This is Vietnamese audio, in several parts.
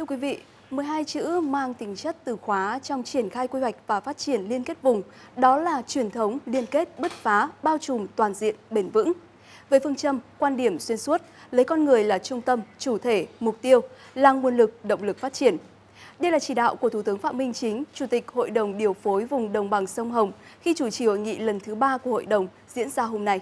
Thưa quý vị, 12 chữ mang tính chất từ khóa trong triển khai quy hoạch và phát triển liên kết vùng, đó là truyền thống liên kết bứt phá, bao trùm toàn diện, bền vững. Với phương châm, quan điểm xuyên suốt, lấy con người là trung tâm, chủ thể, mục tiêu, là nguồn lực, động lực phát triển. Đây là chỉ đạo của Thủ tướng Phạm Minh Chính, Chủ tịch Hội đồng Điều phối vùng Đồng bằng Sông Hồng khi chủ trì hội nghị lần thứ ba của Hội đồng diễn ra hôm nay.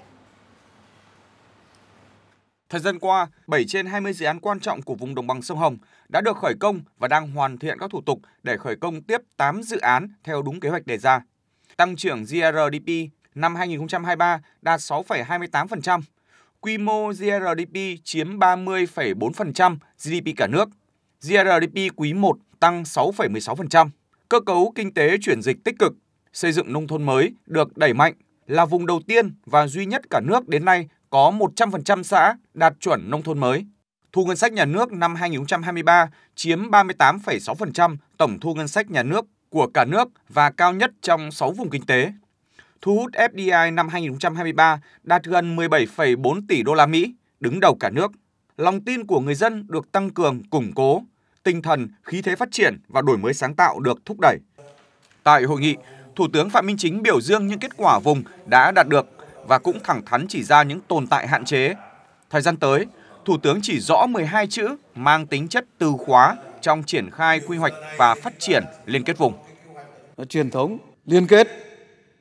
Thời gian qua, 7 trên 20 dự án quan trọng của vùng đồng bằng sông Hồng đã được khởi công và đang hoàn thiện các thủ tục để khởi công tiếp 8 dự án theo đúng kế hoạch đề ra. Tăng trưởng GRDP năm 2023 đạt 6,28%, quy mô GRDP chiếm 30,4% GDP cả nước. GRDP quý 1 tăng 6,16%. Cơ cấu kinh tế chuyển dịch tích cực, xây dựng nông thôn mới được đẩy mạnh là vùng đầu tiên và duy nhất cả nước đến nay có 100% xã đạt chuẩn nông thôn mới. Thu ngân sách nhà nước năm 2023 chiếm 38,6% tổng thu ngân sách nhà nước của cả nước và cao nhất trong 6 vùng kinh tế. Thu hút FDI năm 2023 đạt gần 17,4 tỷ đô la Mỹ, đứng đầu cả nước. Lòng tin của người dân được tăng cường, củng cố, tinh thần, khí thế phát triển và đổi mới sáng tạo được thúc đẩy. Tại hội nghị, Thủ tướng Phạm Minh Chính biểu dương những kết quả vùng đã đạt được và cũng thẳng thắn chỉ ra những tồn tại hạn chế. Thời gian tới, Thủ tướng chỉ rõ 12 chữ mang tính chất từ khóa trong triển khai quy hoạch và phát triển liên kết vùng. Truyền thống, liên kết,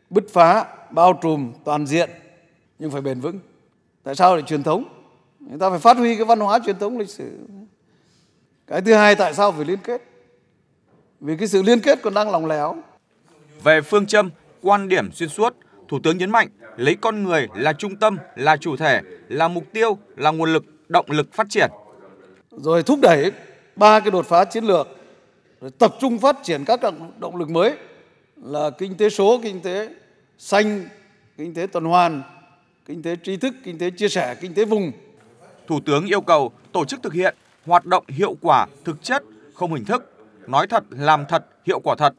bứt phá, bao trùm, toàn diện, nhưng phải bền vững. Tại sao lại truyền thống? Người ta phải phát huy cái văn hóa truyền thống lịch sử. Cái thứ hai tại sao phải liên kết? Vì cái sự liên kết còn đang lòng lẻo. Về phương châm, quan điểm xuyên suốt Thủ tướng nhấn mạnh lấy con người là trung tâm, là chủ thể, là mục tiêu, là nguồn lực, động lực phát triển. Rồi thúc đẩy ba cái đột phá chiến lược, rồi tập trung phát triển các động lực mới là kinh tế số, kinh tế xanh, kinh tế tuần hoàn, kinh tế tri thức, kinh tế chia sẻ, kinh tế vùng. Thủ tướng yêu cầu tổ chức thực hiện hoạt động hiệu quả, thực chất, không hình thức, nói thật, làm thật, hiệu quả thật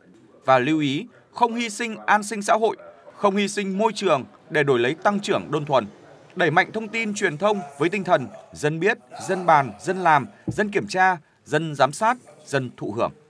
và lưu ý không hy sinh an sinh xã hội không hy sinh môi trường để đổi lấy tăng trưởng đơn thuần. Đẩy mạnh thông tin truyền thông với tinh thần dân biết, dân bàn, dân làm, dân kiểm tra, dân giám sát, dân thụ hưởng.